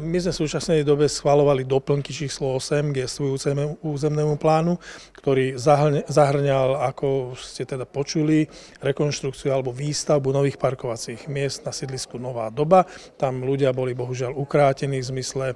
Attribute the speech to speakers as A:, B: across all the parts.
A: My sme v súčasnej dobe schvalovali doplnky číslo 8 k svojúcemu územnému plánu, ktorý zahrňal, ako ste teda počuli, rekonštrukciu alebo výstavbu nových parkovacích miest na sídlisku Nová doba. Tam ľudia boli bohužiaľ ukrátení v zmysle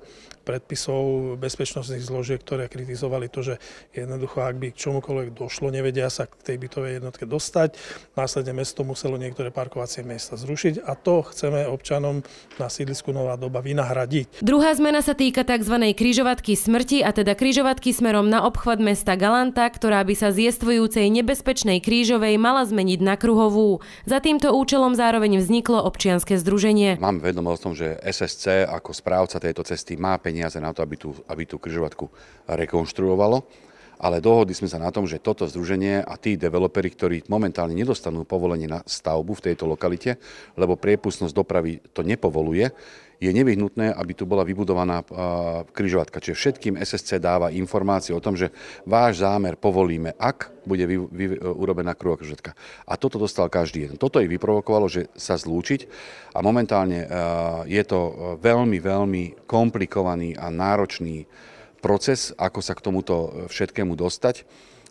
A: predpisov bezpečnostných zložiek, ktoré kritizovali to, že jednoducho, ak by k čomukoľvek došlo, nevedia sa k tej bytovej jednotke dostať. Následne mesto muselo niektoré parkovacie miesta zrušiť a to chceme občanom na sídlisku Nová doba vynahradiť.
B: Druhá zmena sa týka tzv. križovatky smrti a teda križovatky smerom na obchvat mesta Galanta, ktorá by sa z jestvujúcej nebezpečnej krížovej mala zmeniť na kruhovú. Za týmto účelom zároveň vzniklo občianske združenie.
C: Mám vedomosť o tom, že SSC ako správca tejto cesty má peniaze na to, aby tú, aby tú križovatku rekonštruovalo ale dohodli sme sa na tom, že toto združenie a tí developeri, ktorí momentálne nedostanú povolenie na stavbu v tejto lokalite, lebo priepustnosť dopravy to nepovoluje, je nevyhnutné, aby tu bola vybudovaná križovatka. Čiže všetkým SSC dáva informácie o tom, že váš zámer povolíme, ak bude vy, vy, urobená kryžovatka. A toto dostal každý jeden. Toto ich vyprovokovalo, že sa zlúčiť a momentálne je to e, veľmi, veľmi komplikovaný a náročný proces, ako sa k tomuto e, všetkému dostať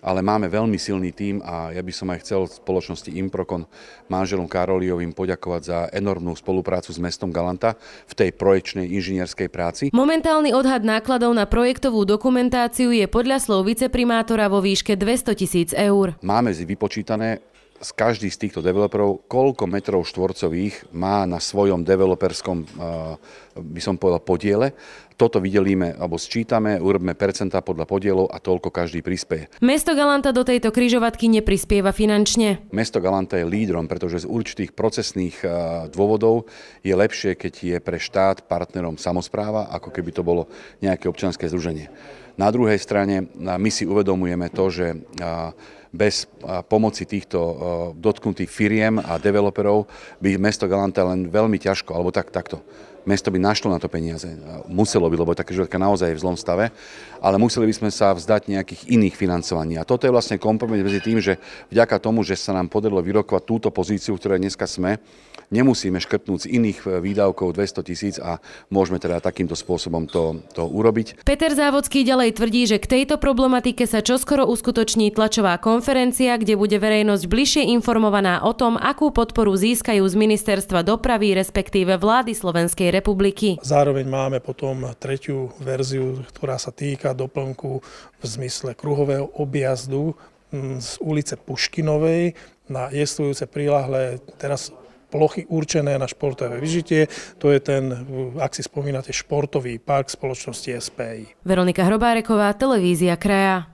C: ale máme veľmi silný tím a ja by som aj chcel spoločnosti Improkon manželom Karoliovým poďakovať za enormnú spoluprácu s mestom Galanta v tej projekčnej inžinierskej práci.
B: Momentálny odhad nákladov na projektovú dokumentáciu je podľa slov viceprimátora vo výške 200 tisíc eur.
C: Máme si vypočítané z každý z týchto developerov, koľko metrov štvorcových má na svojom developerskom, eh, by som povedal, podiele. Toto vydelíme alebo sčítame, urobme percentá podľa podielov a toľko každý prispieje.
B: Mesto Galanta do tejto križovatky neprispieva finančne.
C: Mesto Galanta je lídrom, pretože z určitých procesných eh, dôvodov je lepšie, keď je pre štát partnerom samozpráva, ako keby to bolo nejaké občanské združenie. Na druhej strane eh, my si uvedomujeme to, že bez pomoci týchto dotknutých firiem a developerov by mesto Galanta len veľmi ťažko, alebo tak, takto, mesto by našlo na to peniaze. Muselo by, lebo tá križovatka naozaj je v zlom stave, ale museli by sme sa vzdať nejakých iných financovaní. A toto je vlastne kompromis medzi tým, že vďaka tomu, že sa nám podarilo vyrokovať túto pozíciu, v ktorej dneska sme, nemusíme škrtnúť z iných e, výdavkov 200 tisíc a môžeme teda takýmto spôsobom to, to urobiť.
B: Peter Závodský ďalej tvrdí, že k tejto problematike sa čoskoro uskutoční tlačová konferencia, kde bude verejnosť bližšie informovaná o tom, akú podporu získajú z ministerstva dopravy, respektíve vlády Slovenskej republiky.
A: Zároveň máme potom tretiu verziu, ktorá sa týka doplnku v zmysle kruhového objazdu mm, z ulice Puškinovej na jestvujúce prílahle teraz plochy určené na športové vyžitie. To je ten, ak si spomínate, športový park spoločnosti SPI.
B: Veronika Hrobáreková, Televízia Kraja.